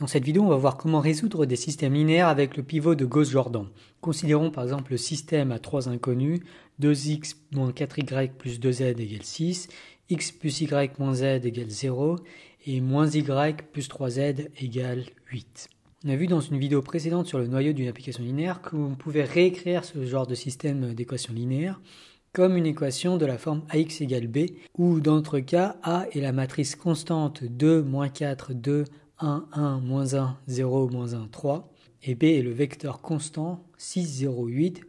Dans cette vidéo, on va voir comment résoudre des systèmes linéaires avec le pivot de Gauss-Jordan. Considérons par exemple le système à trois inconnus, 2x moins 4y plus 2z égale 6, x plus y moins z égale 0, et moins y plus 3z égale 8. On a vu dans une vidéo précédente sur le noyau d'une application linéaire que vous pouvez réécrire ce genre de système d'équations linéaires comme une équation de la forme ax égale b, où dans notre cas, a est la matrice constante 2, moins 4, 2, 1, 1, moins 1, 0, moins 1, 3. Et b est le vecteur constant 6, 0, 8.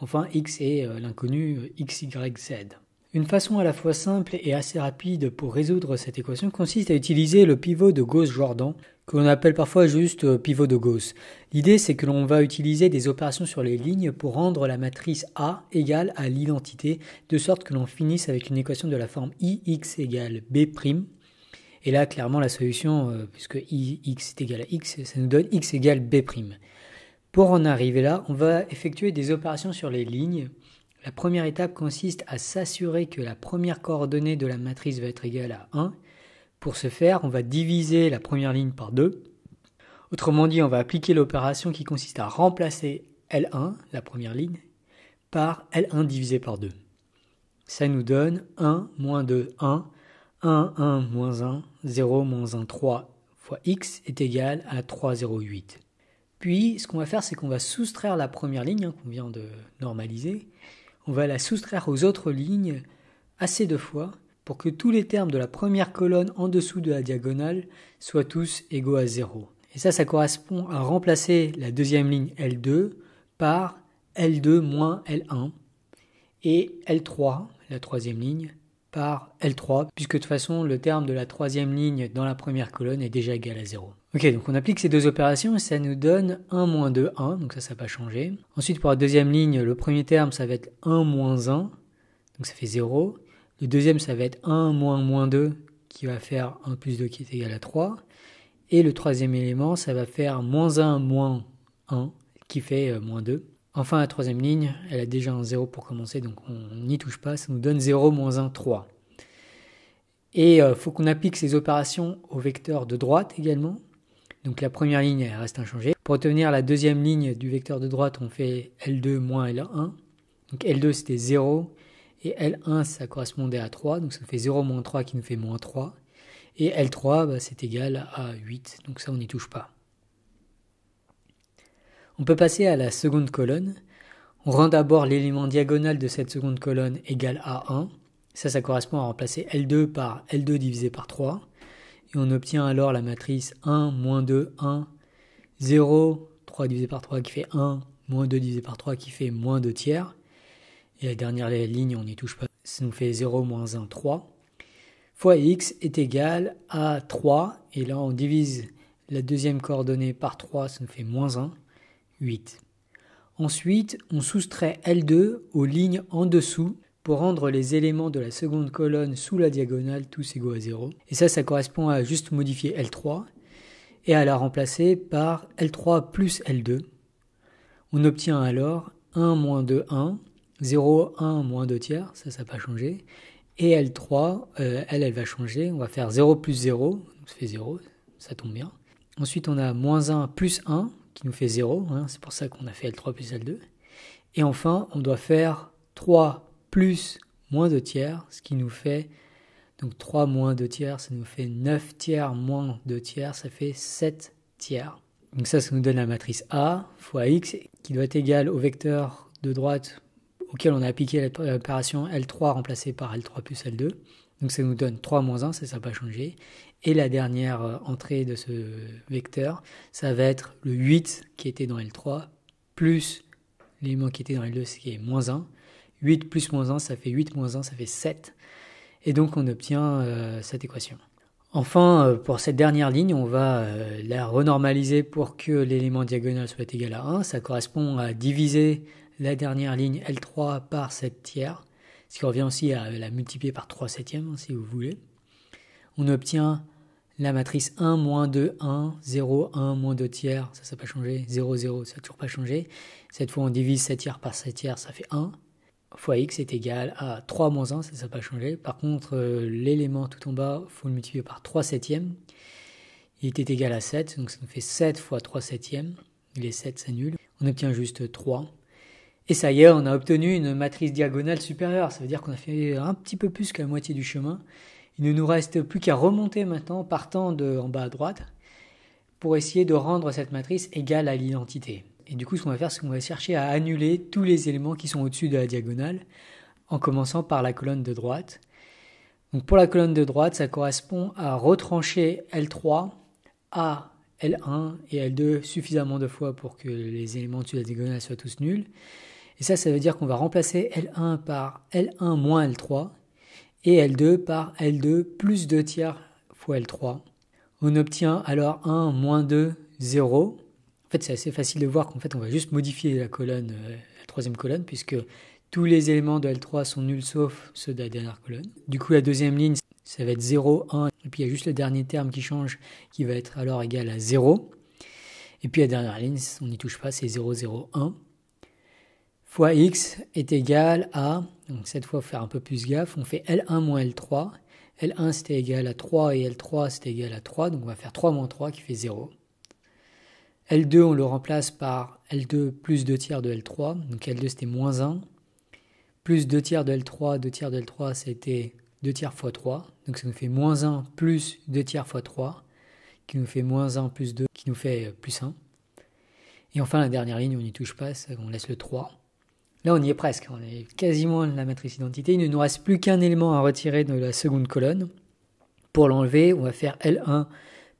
Enfin, x est euh, l'inconnu euh, x, y, z. Une façon à la fois simple et assez rapide pour résoudre cette équation consiste à utiliser le pivot de Gauss-Jordan, que l'on appelle parfois juste euh, pivot de Gauss. L'idée, c'est que l'on va utiliser des opérations sur les lignes pour rendre la matrice A égale à l'identité, de sorte que l'on finisse avec une équation de la forme Ix égale B', et là, clairement, la solution, euh, puisque x est égal à x, ça nous donne x égale b'. Pour en arriver là, on va effectuer des opérations sur les lignes. La première étape consiste à s'assurer que la première coordonnée de la matrice va être égale à 1. Pour ce faire, on va diviser la première ligne par 2. Autrement dit, on va appliquer l'opération qui consiste à remplacer L1, la première ligne, par L1 divisé par 2. Ça nous donne 1 moins 2, 1 1, 1, moins 1, 0, moins 1, 3 fois x est égal à 3, 0, 8. Puis, ce qu'on va faire, c'est qu'on va soustraire la première ligne hein, qu'on vient de normaliser. On va la soustraire aux autres lignes assez de fois pour que tous les termes de la première colonne en dessous de la diagonale soient tous égaux à 0. Et ça, ça correspond à remplacer la deuxième ligne L2 par L2 moins L1 et L3, la troisième ligne, par L3, puisque de toute façon le terme de la troisième ligne dans la première colonne est déjà égal à 0. Ok, donc on applique ces deux opérations et ça nous donne 1 moins 2, 1, donc ça, ça n'a pas changé. Ensuite, pour la deuxième ligne, le premier terme, ça va être 1 moins 1, donc ça fait 0. Le deuxième, ça va être 1 moins moins 2, qui va faire 1 plus 2 qui est égal à 3. Et le troisième élément, ça va faire moins 1 moins 1, qui fait euh, moins 2. Enfin, la troisième ligne, elle a déjà un 0 pour commencer, donc on n'y touche pas. Ça nous donne 0 moins 1, 3. Et il euh, faut qu'on applique ces opérations au vecteur de droite également. Donc la première ligne, elle reste inchangée. Pour obtenir la deuxième ligne du vecteur de droite, on fait L2 moins L1. Donc L2, c'était 0. Et L1, ça correspondait à 3. Donc ça nous fait 0 moins 3 qui nous fait moins 3. Et L3, bah, c'est égal à 8. Donc ça, on n'y touche pas. On peut passer à la seconde colonne. On rend d'abord l'élément diagonal de cette seconde colonne égal à 1. Ça, ça correspond à remplacer L2 par L2 divisé par 3. Et on obtient alors la matrice 1, moins 2, 1, 0, 3 divisé par 3 qui fait 1, moins 2 divisé par 3 qui fait moins 2 tiers. Et la dernière ligne, on n'y touche pas, ça nous fait 0, moins 1, 3. Fois x est égal à 3. Et là, on divise la deuxième coordonnée par 3, ça nous fait moins 1. 8. Ensuite, on soustrait L2 aux lignes en dessous pour rendre les éléments de la seconde colonne sous la diagonale tous égaux à 0. Et ça, ça correspond à juste modifier L3 et à la remplacer par L3 plus L2. On obtient alors 1 moins 2, 1, 0, 1 moins 2 tiers, ça, ça n'a pas changé. Et L3, euh, elle, elle va changer, on va faire 0 plus 0, ça fait 0, ça tombe bien. Ensuite, on a moins 1 plus 1, qui nous fait 0. Hein, c'est pour ça qu'on a fait L3 plus L2. Et enfin, on doit faire 3 plus moins 2 tiers, ce qui nous fait donc 3 moins 2 tiers, ça nous fait 9 tiers moins 2 tiers, ça fait 7 tiers. Donc ça, ça nous donne la matrice A fois X qui doit être égale au vecteur de droite auquel on a appliqué l'opération L3 remplacée par L3 plus L2. Donc ça nous donne 3 moins 1, ça, ne va pas changer. Et la dernière euh, entrée de ce vecteur, ça va être le 8 qui était dans L3, plus l'élément qui était dans L2, ce qui est moins 1. 8 plus moins 1, ça fait 8 moins 1, ça fait 7. Et donc on obtient euh, cette équation. Enfin, euh, pour cette dernière ligne, on va la renormaliser pour que l'élément diagonal soit égal à 1. Ça correspond à diviser la dernière ligne L3 par 7 tiers ce qui revient aussi à la multiplier par 3 septièmes, si vous voulez. On obtient la matrice 1, moins 2, 1, 0, 1, moins 2 tiers, ça, ne s'est pas changé, 0, 0, ça n'a toujours pas changé. Cette fois, on divise 7 tiers par 7 tiers, ça fait 1, fois x est égal à 3 moins 1, ça, ne s'est pas changé. Par contre, euh, l'élément tout en bas, il faut le multiplier par 3 septièmes. Il était égal à 7, donc ça nous fait 7 fois 3 septièmes, Il est 7, c'est nul. On obtient juste 3. Et ça y est, on a obtenu une matrice diagonale supérieure. Ça veut dire qu'on a fait un petit peu plus que la moitié du chemin. Il ne nous reste plus qu'à remonter maintenant, partant de en bas à droite, pour essayer de rendre cette matrice égale à l'identité. Et du coup, ce qu'on va faire, c'est qu'on va chercher à annuler tous les éléments qui sont au-dessus de la diagonale, en commençant par la colonne de droite. Donc pour la colonne de droite, ça correspond à retrancher L3 à L1 et L2 suffisamment de fois pour que les éléments au-dessus de la diagonale soient tous nuls. Et ça, ça veut dire qu'on va remplacer L1 par L1 moins L3 et L2 par L2 plus 2 tiers fois L3. On obtient alors 1 moins 2, 0. En fait, c'est assez facile de voir qu'en fait, on va juste modifier la colonne, euh, la troisième colonne, puisque tous les éléments de L3 sont nuls sauf ceux de la dernière colonne. Du coup, la deuxième ligne, ça va être 0, 1, et puis il y a juste le dernier terme qui change, qui va être alors égal à 0. Et puis la dernière ligne, on n'y touche pas, c'est 0, 0, 1 fois x est égal à, donc cette fois, il faut faire un peu plus gaffe, on fait L1 moins L3. L1 c'était égal à 3 et L3 c'était égal à 3, donc on va faire 3 moins 3 qui fait 0. L2 on le remplace par L2 plus 2 tiers de L3, donc L2 c'était moins 1, plus 2 tiers de L3, 2 tiers de L3 c'était 2 tiers fois 3, donc ça nous fait moins 1 plus 2 tiers fois 3, qui nous fait moins 1 plus 2, qui nous fait plus 1. Et enfin la dernière ligne on n'y touche pas, on laisse le 3. Là, on y est presque, on est quasiment à la matrice identité. Il ne nous reste plus qu'un élément à retirer de la seconde colonne. Pour l'enlever, on va faire L1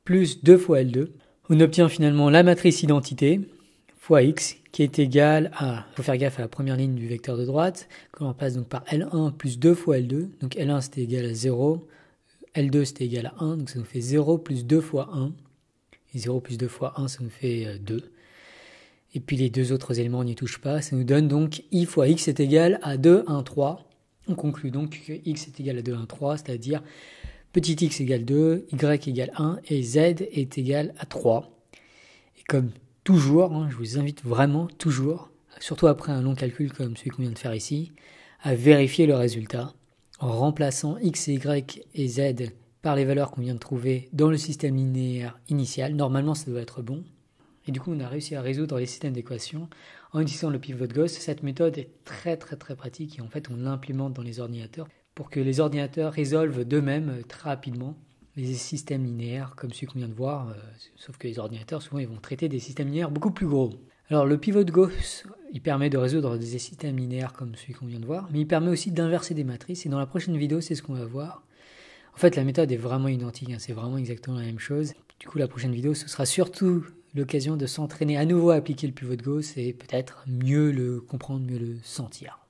plus 2 fois L2. On obtient finalement la matrice identité fois x qui est égale à, il faut faire gaffe à la première ligne du vecteur de droite, que l'on passe donc par L1 plus 2 fois L2. Donc L1 c'était égal à 0, L2 c'était égal à 1, donc ça nous fait 0 plus 2 fois 1. Et 0 plus 2 fois 1, ça nous fait 2. Euh, et puis les deux autres éléments n'y touchent pas. Ça nous donne donc i fois x est égal à 2, 1, 3. On conclut donc que x est égal à 2, 1, 3, c'est-à-dire petit x égale 2, y égale 1 et z est égal à 3. Et comme toujours, hein, je vous invite vraiment toujours, surtout après un long calcul comme celui qu'on vient de faire ici, à vérifier le résultat en remplaçant x, y et z par les valeurs qu'on vient de trouver dans le système linéaire initial. Normalement, ça doit être bon. Et du coup, on a réussi à résoudre les systèmes d'équations en utilisant le pivot de Gauss. Cette méthode est très très très pratique et en fait, on l'implémente dans les ordinateurs pour que les ordinateurs résolvent d'eux-mêmes euh, très rapidement les systèmes linéaires comme celui qu'on vient de voir, euh, sauf que les ordinateurs, souvent, ils vont traiter des systèmes linéaires beaucoup plus gros. Alors, le pivot Gauss, il permet de résoudre des systèmes linéaires comme celui qu'on vient de voir, mais il permet aussi d'inverser des matrices, et dans la prochaine vidéo, c'est ce qu'on va voir. En fait, la méthode est vraiment identique, hein. c'est vraiment exactement la même chose. Du coup, la prochaine vidéo, ce sera surtout l'occasion de s'entraîner à nouveau à appliquer le pivot de gauche et peut-être mieux le comprendre, mieux le sentir.